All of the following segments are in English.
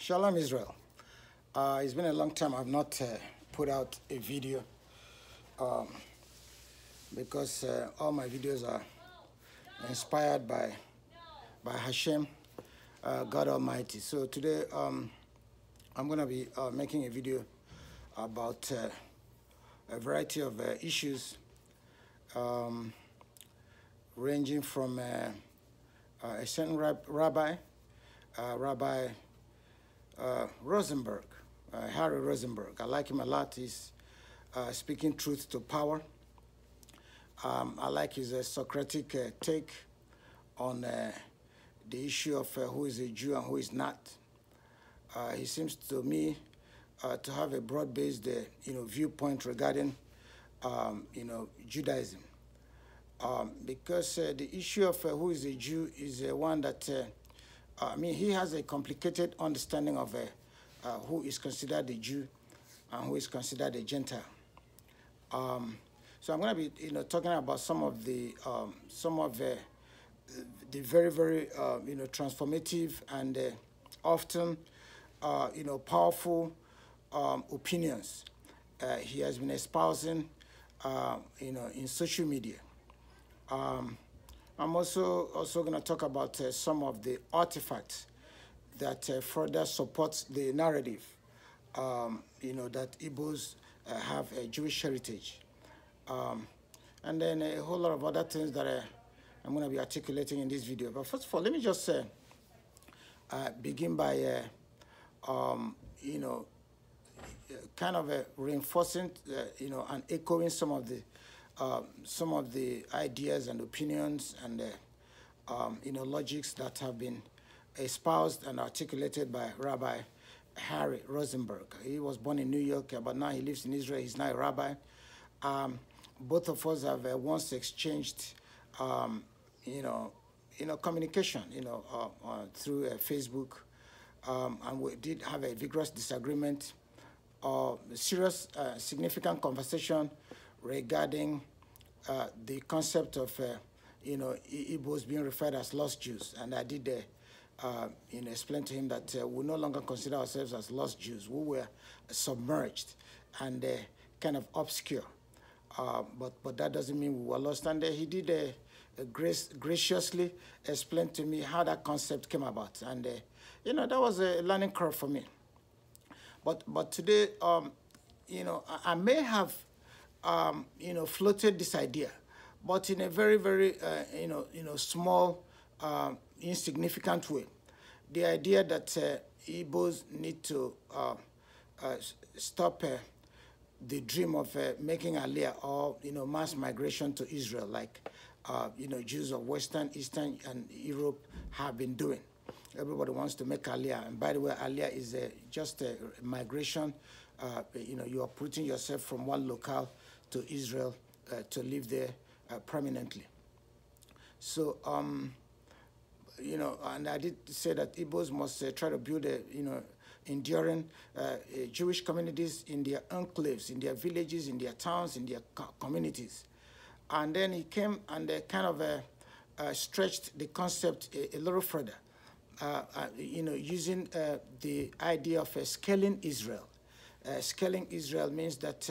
Shalom Israel. Uh, it's been a long time I've not uh, put out a video um, because uh, all my videos are inspired by by Hashem, uh, God Almighty. So today um, I'm going to be uh, making a video about uh, a variety of issues um, ranging from a certain rabbi, Rabbi uh, Rosenberg, uh, Harry Rosenberg. I like him a lot. He's uh, speaking truth to power. Um, I like his Socratic take on the issue of who is a Jew and who is not. he seems to me to have a broad-based, you know, viewpoint regarding, um, you know, Judaism. Um, because uh, the issue of uh, who is a Jew is uh, one that I mean, he has a complicated understanding of uh, uh who is considered a Jew and who is considered a Gentile. Um, so I'm going to be, you know, talking about some of the um, some of uh, the very, very, uh, you know, transformative and uh, often, uh, you know, powerful um, opinions he has been espousing, you know, in social media. Um, I'm also also going to talk about uh, some of the artifacts that uh, further supports the narrative, um, you know, that Igbos uh, have a Jewish heritage. Um, and then a whole lot of other things that I, uh, I'm going to be articulating in this video. But first of all, let me just uh, uh, begin by, um, you know, kind of reinforcing, you know, and echoing some of the um, some of the ideas and opinions and uh, um, you know logics that have been espoused and articulated by Rabbi Harry Rosenberg. He was born in New York, but now he lives in Israel. He's now a rabbi. Um, both of us have uh, once exchanged, um, you know, you know, communication, you know, uh, uh through uh, Facebook, um, and we did have a vigorous disagreement, or uh, serious, significant conversation regarding uh, the concept of, uh, you know, Igbos being referred as lost Jews. And I did, uh, um, you know, explain to him that uh, we no longer consider ourselves as lost Jews. We were submerged and uh, kind of obscure. Um, but, but that doesn't mean we were lost. And uh, he did grace, graciously explain to me how that concept came about. And, you know, that was a learning curve for me. But, but today, um, you know, I, I may have um, you know, floated this idea, but in a very, very, uh, you know, you know, small, uh, insignificant way. The idea that uh, Igbos need to um, uh, stop uh, the dream of uh, making Aliyah or, you know, mass migration to Israel, like, uh, you know, Jews of Western, Eastern, and Europe have been doing. Everybody wants to make Aliyah. And by the way, Aliyah is just a migration. you know, you are putting yourself from one locale to Israel uh, to live there uh, permanently. So, um, you know, and I did say that Igbos must uh, try to build a, you know, enduring uh, Jewish communities in their enclaves, in their villages, in their towns, in their communities. And then he came and uh, kind of uh, uh, stretched the concept a, a little further, you know, using the idea of scaling Israel. scaling Israel means that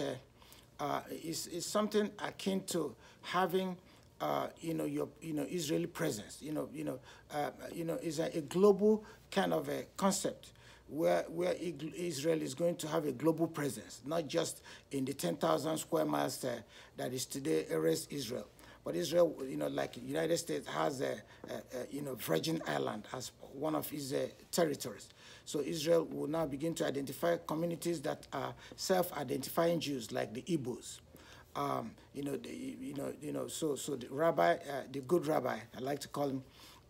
uh, is, is something akin to having uh, you know your you know Israeli presence. You know you know uh, you know is a, a, global kind of a concept where where Israel is going to have a global presence, not just in the ten thousand square miles uh, that is today erased Israel. But Israel, you know, like United States has a, a, a you know Virgin Island as one of its uh, territories. So Israel will now begin to identify communities that are self-identifying Jews, like the Igbos. Um, you know, the, you know, you know. So, so the rabbi, uh, the good rabbi, I like to call him,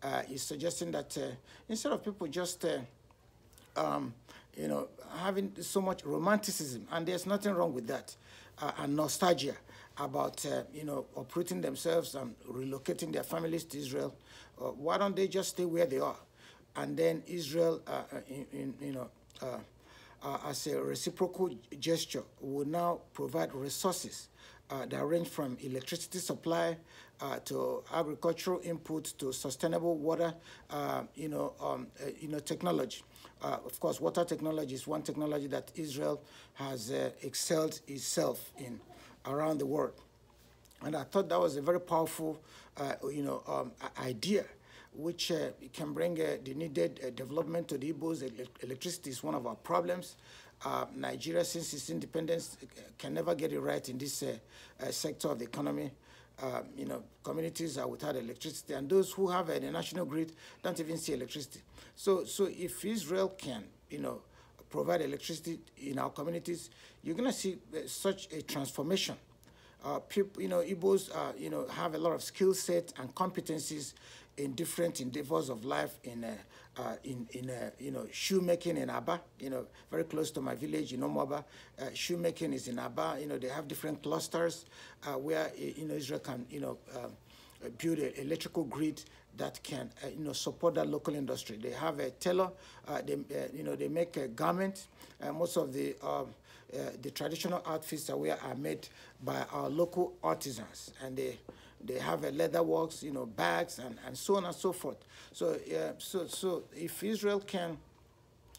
uh, is suggesting that uh, instead of people just uh, um, you know, having so much romanticism, and there's nothing wrong with that, uh, and nostalgia about uh, you know uprooting themselves and relocating their families to Israel, uh, why don't they just stay where they are? And then Israel, uh, uh in, in, you know, uh, uh, as a reciprocal gesture, will now provide resources that range from electricity supply to agricultural input to sustainable water, you know, um, you know, technology. Uh, of course, water technology is one technology that Israel has uh, excelled itself in around the world. And I thought that was a very powerful, uh, you know, um, idea, which uh, can bring uh, the needed uh, development to the Igbos. electricity is one of our problems. Uh, Nigeria, since its independence, uh, can never get it right in this sector of the economy. Um, you know, communities are without electricity, and those who have a national grid don't even see electricity. So, so if Israel can, you know, provide electricity in our communities, you're going to see uh, such a transformation. Uh, people, you know, Igbos, uh, you know, have a lot of skill set and competencies in different endeavors of life in, uh, uh, in, in uh, you know, shoemaking in Aba, you know, very close to my village in Omaba. Uh, shoemaking is in Aba, you know, they have different clusters uh, where, eh, you know, Israel can, you know, um, build an electrical grid that can uh, you know support that local industry. They have a tailor, uh, they uh, you know they make a garment. most of the um, uh, the traditional outfits that we are made by our local artisans, and they they have a leather works, you know, bags and, and so on and so forth. So so so if Israel can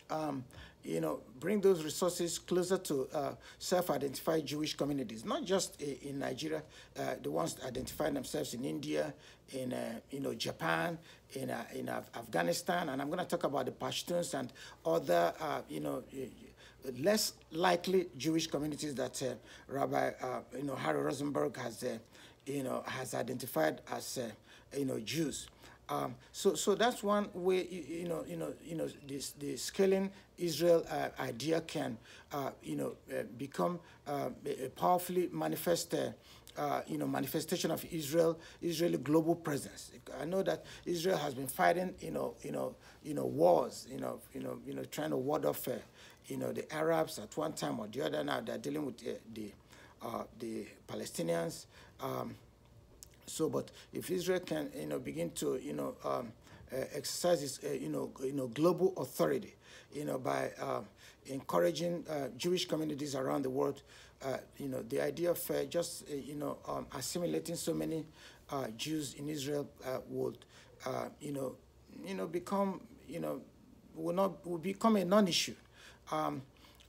um, you know, bring those resources closer to uh, self-identified Jewish communities, not just in, in Nigeria, uh, the ones identifying themselves in India, in, uh, you know, Japan, in, uh, in Af Afghanistan, and I'm going to talk about the Pashtuns and other, uh, you know, less likely Jewish communities that uh, Rabbi, you know, Harry Rosenberg has, you know, has identified as, you know, Jews. Um, so, so that's one way you, you, know, you know, you know, this the scaling Israel uh, idea can, uh, you know, uh, become powerfully manifested. you know, manifestation of Israel, Israeli global presence. I know that Israel has been fighting, you know, you know, you know, wars, you know, you know, you know, trying to ward off, you know, the Arabs at one time or the other. Now they're dealing with the the, the Palestinians. Um, so, but if Israel can, you know, begin to, you know, um, uh, exercise its, uh, you know, you know, global authority, you know, by uh, encouraging Jewish communities around the world, you know, the idea of just, you know, um, assimilating so many Jews in Israel would, you know, you know, become, you know, will not will become a non-issue. Um,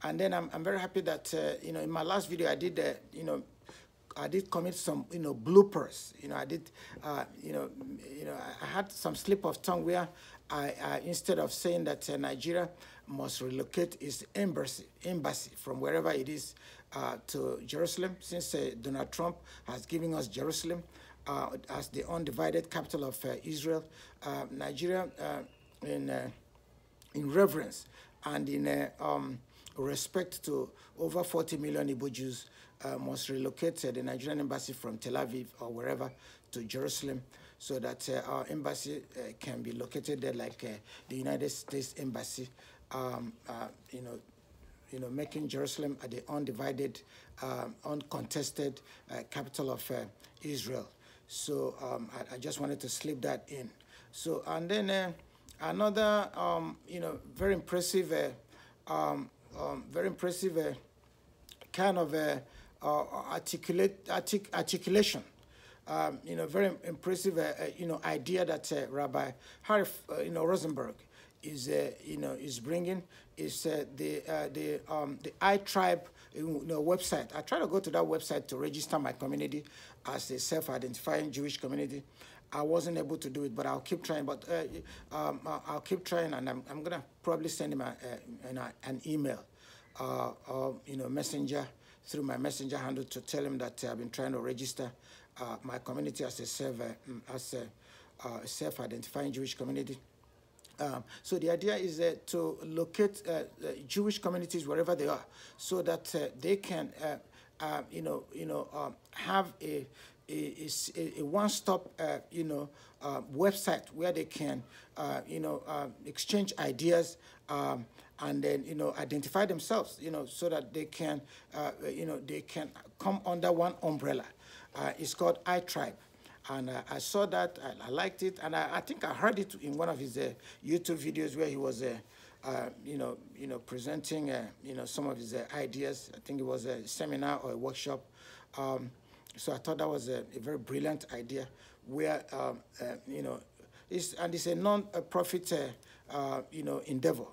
and then I'm, I'm very happy that, you know, in my last video I did, uh, you know, I did commit some, you know, bloopers. You know, I did, uh, you know, you know, I had some slip of tongue where I, I instead of saying that uh, Nigeria must relocate its embassy, embassy from wherever it is uh, to Jerusalem, since uh, Donald Trump has given us Jerusalem uh, as the undivided capital of uh, Israel, Nigeria in in reverence and in um, respect to over 40 million Igbo Jews um, uh, was relocated uh, the Nigerian embassy from Tel Aviv or wherever to Jerusalem so that uh, our embassy uh, can be located there like uh, the United States embassy um, uh, you know you know making Jerusalem the undivided um, uncontested capital of Israel so um, I, I, just wanted to slip that in so and then another um, you know very impressive um, um, very impressive uh, kind of uh, uh, articulate, artic articulation. Um, you know, very impressive, uh, uh, you know, idea that uh, Rabbi Harry, you know, Rosenberg is, you know, is bringing is the the um, the I Tribe you know, website. I try to go to that website to register my community as a self-identifying Jewish community, I wasn't able to do it, but I'll keep trying. But uh, um, uh, I'll keep trying, and I'm, I'm gonna probably send him a, a, an email, uh, or you know, messenger through my messenger handle to tell him that I've been trying to register uh, my community as a self um, as a uh, self-identifying Jewish community. Um, so the idea is uh, to locate Jewish communities wherever they are, so that they can uh, you know, you know, um, have a a, a, a one-stop, uh, you know, uh, website where they can, uh, you know, um, exchange ideas um, and then, you know, identify themselves, you know, so that they can, uh, you know, they can come under one umbrella. Uh, it's called iTribe. And I saw that, I, I liked it, and I, I, think I heard it in one of his YouTube videos where he was uh, you know, you know, presenting, uh, you know, some of his uh, ideas. I think it was a seminar or a workshop. Um, so I thought that was a, a very brilliant idea, where um, uh, you know, it's and it's a non-profit, uh, uh, you know, endeavor.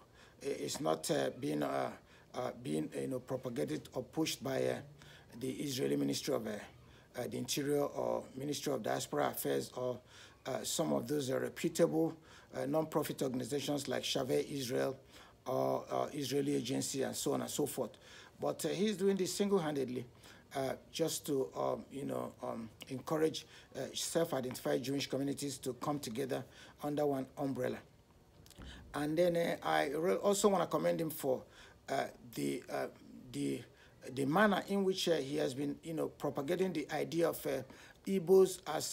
It's not being being you know propagated or pushed by the Israeli Ministry of the Interior or Ministry of Diaspora Affairs or some of those reputable uh, non-profit organizations like Shaveh Israel or uh, Israeli Agency and so on and so forth. But uh, he's doing this single-handedly uh, just to, um, you know, um, encourage uh, self-identified Jewish communities to come together under one umbrella. And then uh, I also want to commend him for the, the, the manner in which he has been, you know, propagating the idea of uh, Igbos as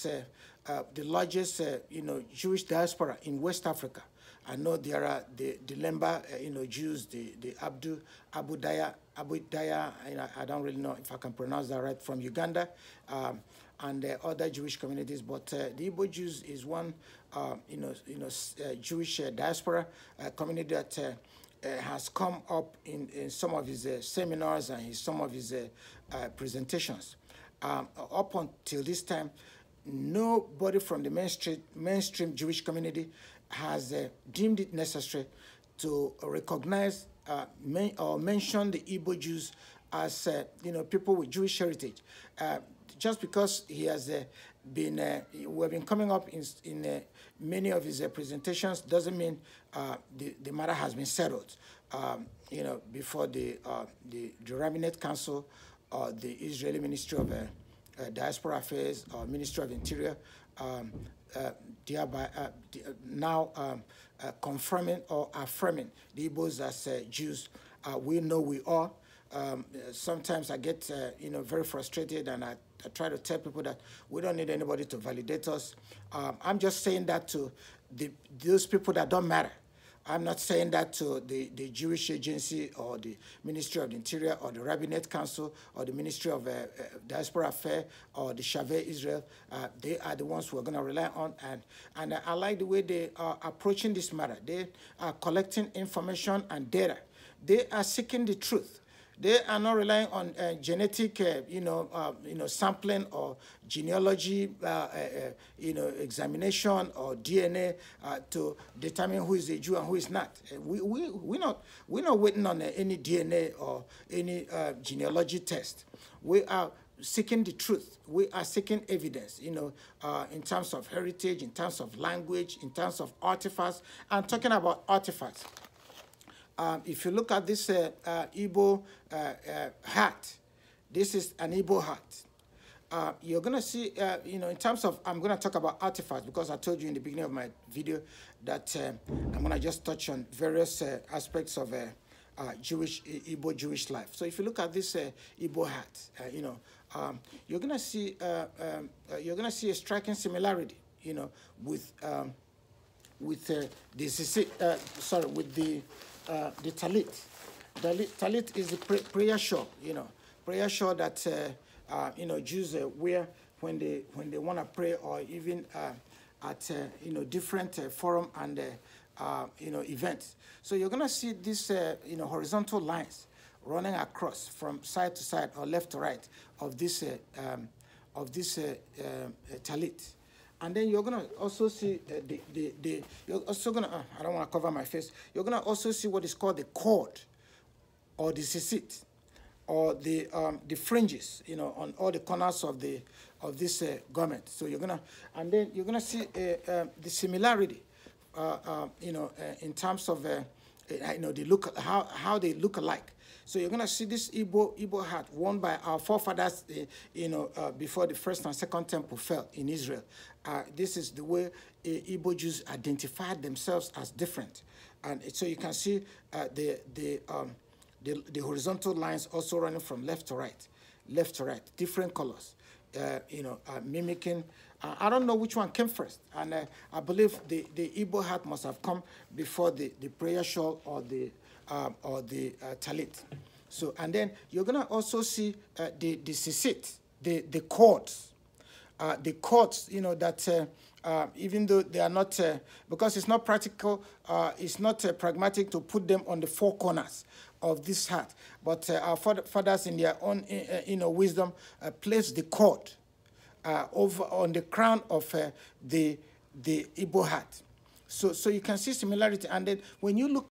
uh, the largest, uh, you know, Jewish diaspora in West Africa. I know there are the, the Lemba, uh, you know, Jews, the, the Abdu, Abu Daya, Abu Daya, I don't really know if I can pronounce that right, from Uganda, um, and other Jewish communities. But uh, the Igbo Jews is one, um, you know, you know, uh, Jewish diaspora community that has come up in, in some of his seminars and his, some of his presentations. Um, up until this time, nobody from the mainstream, mainstream Jewish community has uh, deemed it necessary to recognize uh, men or mention the Igbo Jews as uh, you know people with Jewish heritage. Uh, just because he has uh, been, uh, we have been coming up in, in many of his presentations doesn't mean the, the matter has been settled. Um, you know, before the, the, the Rabinet Council or the Israeli Ministry of uh, Diaspora Affairs or uh, Ministry of Interior, um, uh, thereby uh, uh, now um, confirming or affirming the Igbos as Jews. we know we are. Um, sometimes I get you know very frustrated and I I try to tell people that we don't need anybody to validate us. Um, I'm just saying that to the, those people that don't matter. I'm not saying that to the, the Jewish agency or the Ministry of the Interior or the Rabinet Council or the Ministry of uh, uh, Diaspora Affairs or the Shaveh Israel. Uh, they are the ones we're going to rely on. And, and I like the way they are approaching this matter. They are collecting information and data. They are seeking the truth. They are not relying on uh, genetic, uh, you know, uh, you know, sampling or genealogy, uh, uh, uh, you know, examination or DNA to determine who is a Jew and who is not. we we we not we're not waiting on any DNA or any genealogy test. We are seeking the truth. We are seeking evidence, you know, uh, in terms of heritage, in terms of language, in terms of artifacts. I'm talking about artifacts. Um, if you look at this uh, uh, Igbo uh, uh hat, this is an Igbo hat. Uh, you're going to see, uh, you know, in terms of, I'm going to talk about artifacts because I told you in the beginning of my video that I'm going to just touch on various aspects of Jewish, Igbo Jewish life. So if you look at this uh, Igbo hat, you know, um, you're going to see, um, you're going to see a striking similarity, you know, with, um, with the, sorry, with the, uh, the talit. talit. Talit is the prayer shawl, you know, prayer shawl that, uh, uh, you know, Jews uh, wear when they, when they want to pray or even uh, at, you know, different forum and, you know, events. So you're going to see these, you know, horizontal lines running across from side to side or left to right of this, um, of this talit and then you're gonna also see uh, the, the, the you're also gonna uh, I don't want to cover my face. You're gonna also see what is called the cord, or the seat, or the um, the fringes, you know, on all the corners of the of this uh, garment. So you're gonna and then you're gonna see uh, um, the similarity, uh, um, you know, uh, in terms of you know the look how how they look alike. So you're going to see this Igbo, Igbo hat worn by our forefathers, uh, you know, uh, before the first and second temple fell in Israel. Uh, this is the way uh, Igbo Jews identified themselves as different. And so you can see uh, the, the, um, the, the, horizontal lines also running from left to right, left to right, different colors, uh, you know, uh, mimicking. I don't know which one came first. And I believe the, the Igbo hat must have come before the, the prayer shawl or the, um, or the uh, talit. So, and then you're going to also see uh, the, the sisit, the, the cords. Uh, the cords, you know, that uh, um, even though they are not, uh, because it's not practical, uh, it's not pragmatic to put them on the four corners of this hat. But our fathers, in their own, you know, wisdom, uh, placed the cord over on the crown of the the Igbo hat. So, so you can see similarity. And then when you look